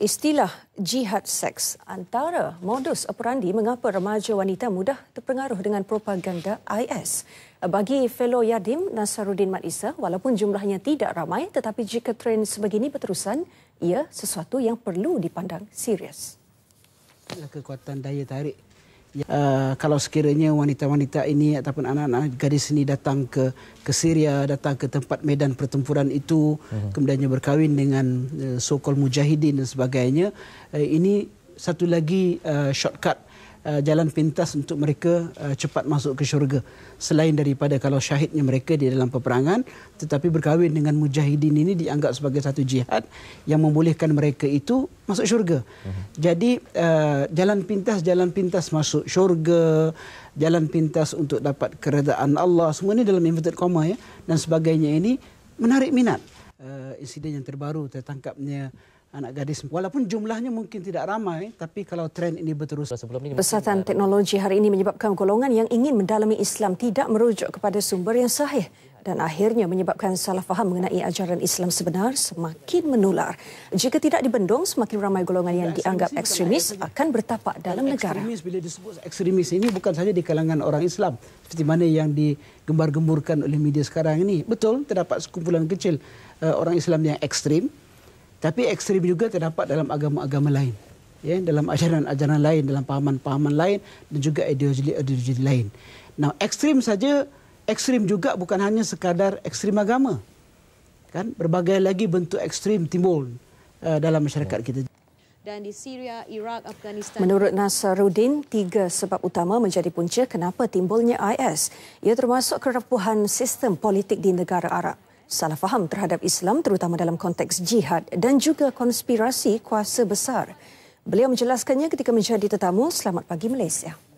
Istilah jihad seks antara modus operandi mengapa remaja wanita mudah terpengaruh dengan propaganda IS. Bagi fellow Yadim Nasaruddin Mat Isa, walaupun jumlahnya tidak ramai tetapi jika tren sebegini berterusan, ia sesuatu yang perlu dipandang serius. Kekuatan daya tarik uh, kalau sekiranya wanita-wanita ini ataupun anak-anak gadis ini datang ke ke Syria datang ke tempat medan pertempuran itu uh-huh. Mhm. kemudiannya berkahwin dengan uh, eh, sokol mujahidin dan sebagainya uh, ini satu lagi uh, shortcut uh, Uh, jalan pintas untuk mereka uh, cepat masuk ke syurga selain daripada kalau syahidnya mereka di dalam peperangan tetapi berkahwin dengan mujahidin ini dianggap sebagai satu jihad yang membolehkan mereka itu masuk syurga. Mm-hmm. Jadi uh, jalan pintas jalan pintas masuk syurga jalan pintas untuk dapat keredaan Allah semua ini dalam inverted comma ya dan sebagainya ini menarik minat. Uh, insiden yang terbaru tertangkapnya anak gadis. Walaupun jumlahnya mungkin tidak ramai, tapi kalau tren ini berterus. Pesatan teknologi hari ini menyebabkan golongan yang ingin mendalami Islam tidak merujuk kepada sumber yang sahih dan akhirnya menyebabkan salah faham mengenai ajaran Islam sebenar semakin menular. Jika tidak dibendung, semakin ramai golongan yang dianggap ekstremis akan bertapak dalam negara. Ekstremis bila disebut ekstremis ini bukan saja di kalangan orang Islam. Seperti mana yang digembar-gemburkan oleh media sekarang ini. Betul, terdapat sekumpulan kecil eh, orang Islam yang ekstrem. Tapi ekstrim juga terdapat dalam agama-agama lain. Ya, dalam ajaran-ajaran lain, dalam pahaman-pahaman lain dan juga ideologi-ideologi lain. Nah, ekstrim saja, ekstrim juga bukan hanya sekadar ekstrim agama. Kan? Berbagai lagi bentuk ekstrim timbul uh, dalam masyarakat kita. Dan di Syria, Iraq, Afghanistan. Menurut Nasaruddin, tiga sebab utama menjadi punca kenapa timbulnya IS. Ia termasuk kerapuhan sistem politik di negara Arab salah faham terhadap Islam terutama dalam konteks jihad dan juga konspirasi kuasa besar. Beliau menjelaskannya ketika menjadi tetamu. Selamat pagi Malaysia.